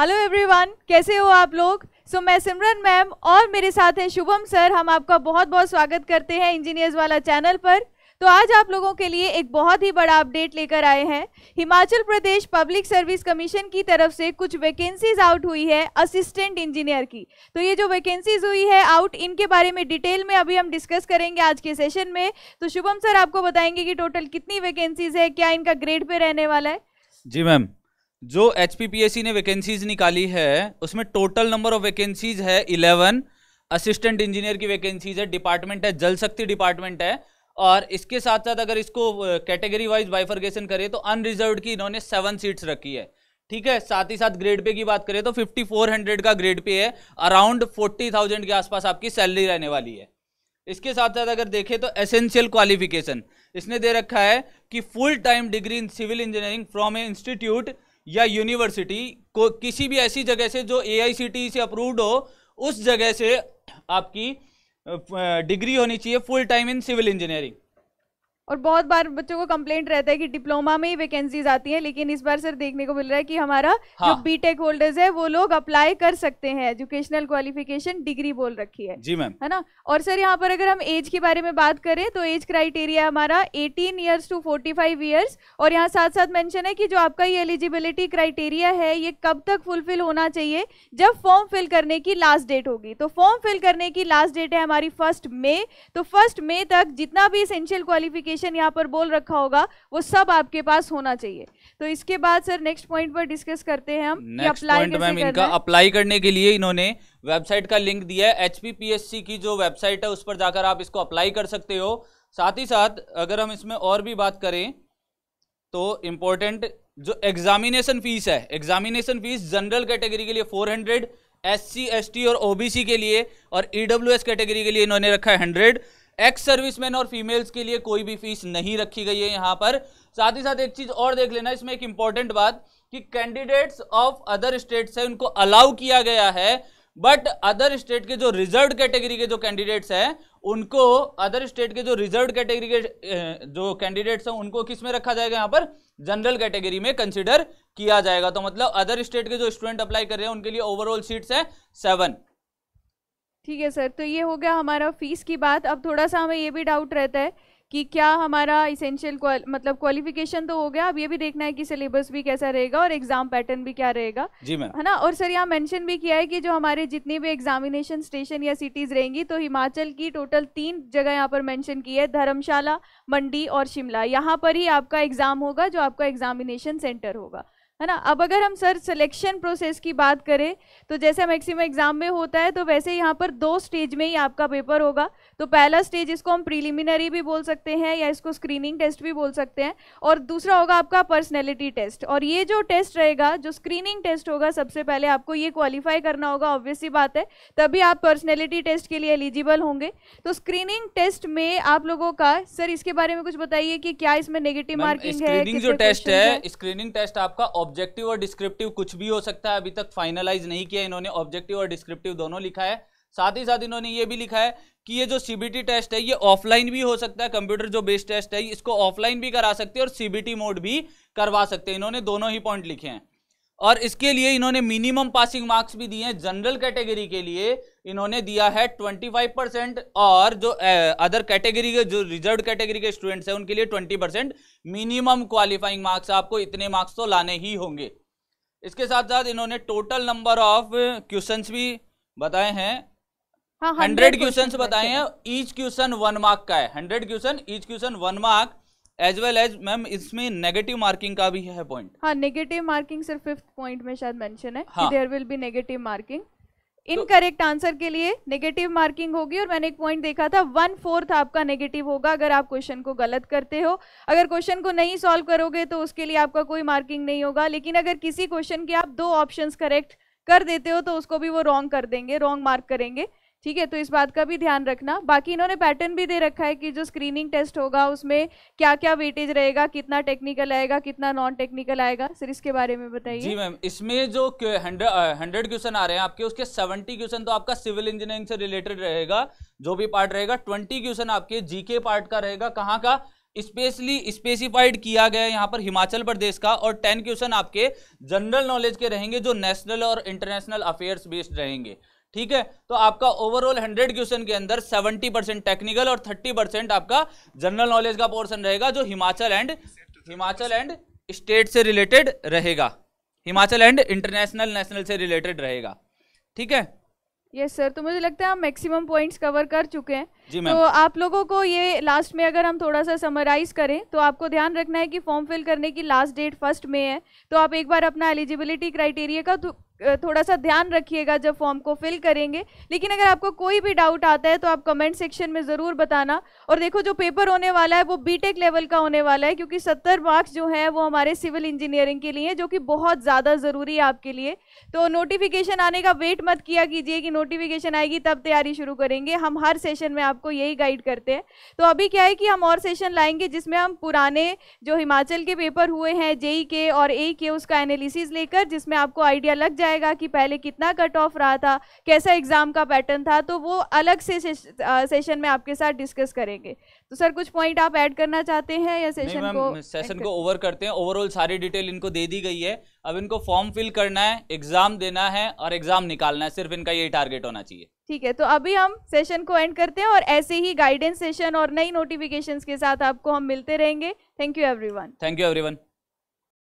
Hello everyone कैसे हो आप लोग सो so, मैं सिमरन मैम और मेरे साथ हैं शुभम सर हम आपका बहुत बहुत स्वागत करते हैं इंजीनियर्स वाला चैनल पर तो आज आप लोगों के लिए एक बहुत ही बड़ा अपडेट लेकर आए हैं Himachal Pradesh public service commission की तरफ से कुछ वैकेंसीज आउट हुई है असिस्टेंट इंजीनियर की तो ये जो वैकेंसीज हुई है आउट इनके बारे में डिटेल में अभी हम डिस्कस करेंगे आज के सेशन में तो शुभम सर आपको बताएंगे कि टोटल कितनी वैकेंसीज है क्या इनका ग्रेड पे रहने वाला है जी मैम जो एच ने वैकेंसीज निकाली है उसमें टोटल नंबर ऑफ वैकेंसीज है इलेवन असिस्टेंट इंजीनियर की वैकेंसीज है डिपार्टमेंट है जल शक्ति डिपार्टमेंट है और इसके साथ साथ अगर इसको कैटेगरी वाइज बाइफर्गेशन करें तो अनरिजर्व की इन्होंने सेवन सीट्स रखी है ठीक है साथ ही साथ ग्रेड पे की बात करें तो 5400 का ग्रेड पे है अराउंड 40,000 के आसपास आपकी सैलरी रहने वाली है इसके साथ साथ अगर देखें तो एसेंशियल क्वालिफिकेशन इसने दे रखा है कि full time degree in civil engineering from a institute या यूनिवर्सिटी को किसी भी ऐसी जगह से जो ए e से अप्रूव्ड हो उस जगह से आपकी डिग्री होनी चाहिए full time in civil engineering और बहुत बार बच्चों को कंप्लेंट रहता है कि डिप्लोमा में ही वैकेंसीज आती हैं लेकिन इस बार सर देखने को मिल रहा है कि हमारा हाँ। जो बीटेक होल्डर्स है वो लोग अप्लाई कर सकते हैं एजुकेशनल क्वालिफिकेशन डिग्री बोल रखी है जी मैम है ना और सर यहाँ पर अगर हम एज के बारे में बात करें तो एज क्राइटेरिया हमारा eighteen years to forty five years और यहाँ साथ साथ मैंशन है कि जो आपका ये एलिजिबिलिटी क्राइटेरिया है ये कब तक फुलफिल होना चाहिए जब फॉर्म फिल करने की लास्ट डेट होगी तो फॉर्म फिल करने की लास्ट डेट है हमारी फर्स्ट मे तो फर्स्ट मे तक जितना भी इसेंशियल क्वालिफिकेशन डेफिनेशन यहाँ पर बोल रखा होगा वो सब आपके पास होना चाहिए तो इसके बाद सर नेक्स्ट पॉइंट पर डिस्कस करते हैं हम अप्लाई मैम इनका अप्लाई करने के लिए इन्होंने वेबसाइट का लिंक दिया है एचपीपीएससी की जो वेबसाइट है उस पर जाकर आप इसको अप्लाई कर सकते हो साथ ही साथ अगर हम इसमें और भी बात करें तो इम्पोर्टेंट जो एग्जामिनेशन फीस है एग्जामिनेशन फीस जनरल कैटेगरी के लिए फोर हंड्रेड एस और ओबीसी के लिए और ईडब्ल्यूएस e कैटेगरी के लिए इन्होंने रखा है हंड्रेड एक्स सर्विसमैन और फीमेल्स के लिए कोई भी फीस नहीं रखी गई है यहाँ पर साथ ही साथ एक चीज और देख लेना इसमें एक इंपॉर्टेंट बात कि कैंडिडेट्स ऑफ अदर स्टेट्स है उनको अलाउ किया गया है बट अदर स्टेट के जो रिजर्व कैटेगरी के जो कैंडिडेट्स हैं उनको अदर स्टेट के जो रिजर्व कैटेगरी के जो कैंडिडेट्स हैं उनको किस में रखा जाएगा यहाँ पर जनरल कैटेगरी में कंसिडर किया जाएगा तो मतलब अदर स्टेट के जो स्टूडेंट अप्लाई कर रहे हैं उनके लिए ओवरऑल सीट्स हैं सेवन ठीक है सर तो ये हो गया हमारा फ़ीस की बात अब थोड़ा सा हमें ये भी डाउट रहता है कि क्या हमारा इसेंशियल क्वाल, मतलब क्वालिफिकेशन तो हो गया अब ये भी देखना है कि सिलेबस भी कैसा रहेगा और एग्जाम पैटर्न भी क्या रहेगा जी मैम है ना और सर यहाँ मेंशन भी किया है कि जो हमारे जितनी भी एग्जामिनेशन स्टेशन या सिटीज रहेंगी तो हिमाचल की टोटल तीन जगह यहाँ पर मेंशन की है धर्मशाला मंडी और शिमला यहाँ पर ही आपका एग्जाम होगा जो आपका एग्जामिनेशन सेंटर होगा है ना अब अगर हम सर सिलेक्शन प्रोसेस की बात करें तो जैसे मैक्सिमम एग्जाम में होता है तो वैसे यहाँ पर दो स्टेज में ही आपका पेपर होगा तो पहला स्टेज इसको हम प्रीलिमिनरी भी बोल सकते हैं या इसको स्क्रीनिंग टेस्ट भी बोल सकते हैं और दूसरा होगा आपका पर्सनैलिटी टेस्ट और ये जो टेस्ट रहेगा जो स्क्रीनिंग टेस्ट होगा सबसे पहले आपको ये क्वालिफाई करना होगा ऑब्वियसली बात है तभी आप पर्सनैलिटी टेस्ट के लिए एलिजिबल होंगे तो स्क्रीनिंग टेस्ट में आप लोगों का सर इसके बारे में कुछ बताइए कि क्या इसमें नेगेटिव मार्किंग है जो टेस्ट है स्क्रीनिंग टेस्ट आपका ऑब्जेक्टिव और डिस्क्रिप्टिव कुछ भी हो सकता है अभी तक फाइनलाइज नहीं किया इन्होंने ऑब्जेक्टिव और डिस्क्रिप्टिव दोनों लिखा है साथ ही साथ इन्होंने ये भी लिखा है कि ये जो सीबीटी टेस्ट है ये ऑफलाइन भी हो सकता है कंप्यूटर जो बेस्ड टेस्ट है इसको ऑफलाइन भी करा सकते हैं और सीबीटी मोड भी करवा सकते हैं इन्होंने दोनों ही पॉइंट लिखे हैं और इसके लिए इन्होंने मिनिमम पासिंग मार्क्स भी दिए हैं जनरल कैटेगरी के लिए इन्होंने दिया है 25 परसेंट और जो अदर कैटेगरी के जो रिजर्व कैटेगरी के स्टूडेंट्स हैं उनके लिए 20 परसेंट मिनिमम क्वालिफाइंग मार्क्स आपको इतने मार्क्स तो लाने ही होंगे इसके साथ साथ इन्होंने टोटल नंबर ऑफ क्वेश्चन भी बताए हैं हंड्रेड हाँ, क्वेश्चन बताए हैं ईच क्वेश्चन वन मार्क का है hundred question each question one mark as well as ma'am इसमें नेगेटिव मार्किंग का भी है पॉइंट हाँ नेगेटिव मार्किंग सिर्फ फिफ्थ पॉइंट में शायद मेंशन है हाँ. There will be negative marking incorrect answer के लिए नेगेटिव मार्किंग होगी और मैंने एक पॉइंट देखा था वन फोर्थ आपका नेगेटिव होगा अगर आप क्वेश्चन को गलत करते हो अगर क्वेश्चन को नहीं सॉल्व करोगे तो उसके लिए आपका कोई मार्किंग नहीं होगा लेकिन अगर किसी क्वेश्चन के आप दो ऑप्शंस करेक्ट कर देते हो तो उसको भी वो रॉन्ग कर देंगे रॉन्ग मार्क करेंगे ठीक है तो इस बात का भी ध्यान रखना बाकी इन्होंने पैटर्न भी दे रखा है कि जो स्क्रीनिंग टेस्ट होगा उसमें क्या क्या वेटेज रहेगा कितना टेक्निकल आएगा कितना नॉन टेक्निकल आएगा सर इसके बारे में बताइए जी मैम इसमें जो हंड्रेड क्वेश्चन आ रहे हैं आपके उसके सेवेंटी क्वेश्चन तो आपका सिविल इंजीनियरिंग से रिलेटेड रहेगा जो भी पार्ट रहेगा ट्वेंटी क्वेश्चन आपके जीके पार्ट का रहेगा कहाँ का स्पेशली स्पेसिफाइड किया गया है यहाँ पर हिमाचल प्रदेश का और टेन क्वेश्चन आपके जनरल नॉलेज के रहेंगे जो नेशनल और इंटरनेशनल अफेयर्स बेस्ड रहेंगे ठीक है तो आपका ओवरऑल 100 क्वेश्चन के अंदर 70 परसेंट टेक्निकल और 30 परसेंट आपका जनरल नॉलेज का पोर्शन रहेगा जो Himachal and Himachal and state से रिलेटेड रहेगा हिमाचल एंड इंटरनेशनल नेशनल से रिलेटेड रहेगा ठीक है यस yes, सर तो मुझे लगता है हम मैक्सिमम पॉइंट्स कवर कर चुके हैं जी तो आप लोगों को ये लास्ट में अगर हम थोड़ा सा समराइज करें तो आपको ध्यान रखना है कि फॉर्म फिल करने की लास्ट डेट फर्स्ट में है तो आप एक बार अपना एलिजिबिलिटी क्राइटेरिया का थोड़ा सा ध्यान रखिएगा जब फॉर्म को फिल करेंगे लेकिन अगर आपको कोई भी डाउट आता है तो आप कमेंट सेक्शन में ज़रूर बताना और देखो जो पेपर होने वाला है वो बीटेक लेवल का होने वाला है क्योंकि सत्तर मार्क्स जो है वो हमारे सिविल इंजीनियरिंग के लिए हैं जो कि बहुत ज़्यादा ज़रूरी है आपके लिए तो नोटिफिकेशन आने का वेट मत किया कीजिए कि नोटिफिकेशन आएगी तब तैयारी शुरू करेंगे हम हर सेशन में आपको यही गाइड करते हैं तो अभी क्या है कि हम और सेशन लाएंगे जिसमें हम पुराने जो हिमाचल के पेपर हुए हैं जेई के e और ए के e उसका एनालिसिस लेकर जिसमें आपको आइडिया लग जाए जाएगा कि पहले कितना कट ऑफ रहा था कैसा एग्ज़ाम का पैटर्न था तो वो अलग से सेशन में आपके साथ डिस्कस करेंगे तो सर कुछ पॉइंट आप ऐड करना चाहते हैं या सेशन को सेशन को ओवर करते हैं ओवरऑल सारी डिटेल इनको दे दी गई है अब इनको फॉर्म फिल करना है एग्ज़ाम देना है और एग्ज़ाम निकालना है सिर्फ इनका यही टारगेट होना चाहिए ठीक है तो अभी हम सेशन को एंड करते हैं और ऐसे ही गाइडेंस सेशन और नई नोटिफिकेशंस के साथ आपको हम मिलते रहेंगे thank you everyone thank you everyone